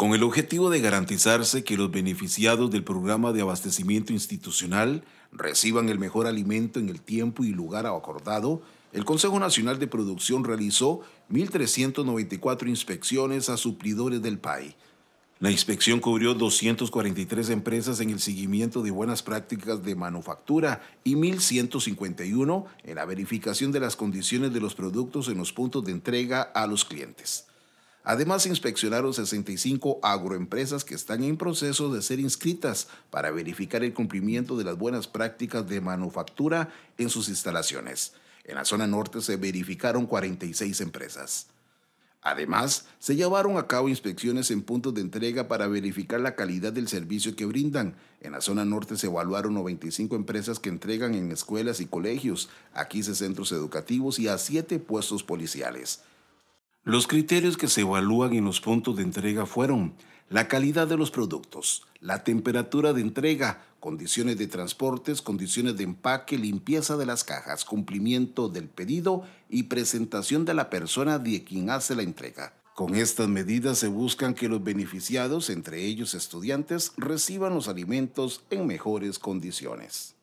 con el objetivo de garantizarse que los beneficiados del programa de abastecimiento institucional reciban el mejor alimento en el tiempo y lugar acordado, el Consejo Nacional de Producción realizó 1.394 inspecciones a suplidores del PAI. La inspección cubrió 243 empresas en el seguimiento de buenas prácticas de manufactura y 1.151 en la verificación de las condiciones de los productos en los puntos de entrega a los clientes. Además, se inspeccionaron 65 agroempresas que están en proceso de ser inscritas para verificar el cumplimiento de las buenas prácticas de manufactura en sus instalaciones. En la zona norte se verificaron 46 empresas. Además, se llevaron a cabo inspecciones en puntos de entrega para verificar la calidad del servicio que brindan. En la zona norte se evaluaron 95 empresas que entregan en escuelas y colegios, a 15 centros educativos y a 7 puestos policiales. Los criterios que se evalúan en los puntos de entrega fueron la calidad de los productos, la temperatura de entrega, condiciones de transportes, condiciones de empaque, limpieza de las cajas, cumplimiento del pedido y presentación de la persona de quien hace la entrega. Con estas medidas se buscan que los beneficiados, entre ellos estudiantes, reciban los alimentos en mejores condiciones.